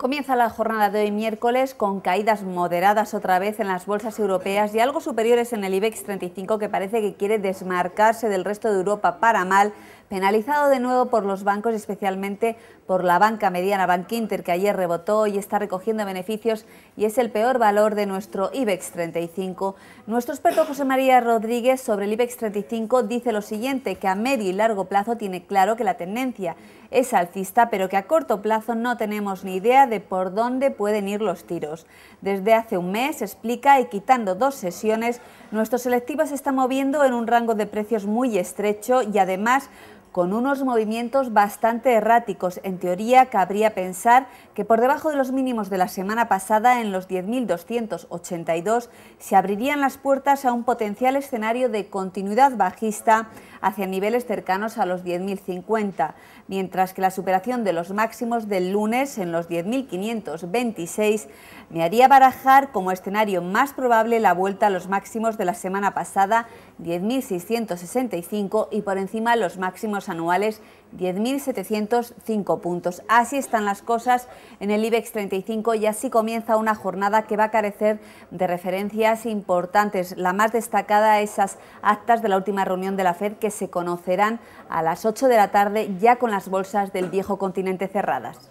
Comienza la jornada de hoy miércoles con caídas moderadas otra vez en las bolsas europeas y algo superiores en el IBEX 35 que parece que quiere desmarcarse del resto de Europa para mal penalizado de nuevo por los bancos, especialmente por la banca mediana Bank Inter, que ayer rebotó y está recogiendo beneficios y es el peor valor de nuestro IBEX 35. Nuestro experto José María Rodríguez sobre el IBEX 35 dice lo siguiente, que a medio y largo plazo tiene claro que la tendencia es alcista, pero que a corto plazo no tenemos ni idea de por dónde pueden ir los tiros. Desde hace un mes, explica, y quitando dos sesiones, nuestro selectivo se está moviendo en un rango de precios muy estrecho y además con unos movimientos bastante erráticos. En teoría, cabría pensar que por debajo de los mínimos de la semana pasada, en los 10.282, se abrirían las puertas a un potencial escenario de continuidad bajista hacia niveles cercanos a los 10.050, mientras que la superación de los máximos del lunes en los 10.526 me haría barajar como escenario más probable la vuelta a los máximos de la semana pasada, 10.665, y por encima los máximos anuales, 10.705 puntos. Así están las cosas en el IBEX 35 y así comienza una jornada que va a carecer de referencias importantes. La más destacada, esas actas de la última reunión de la FED que se conocerán a las 8 de la tarde ya con las bolsas del viejo continente cerradas.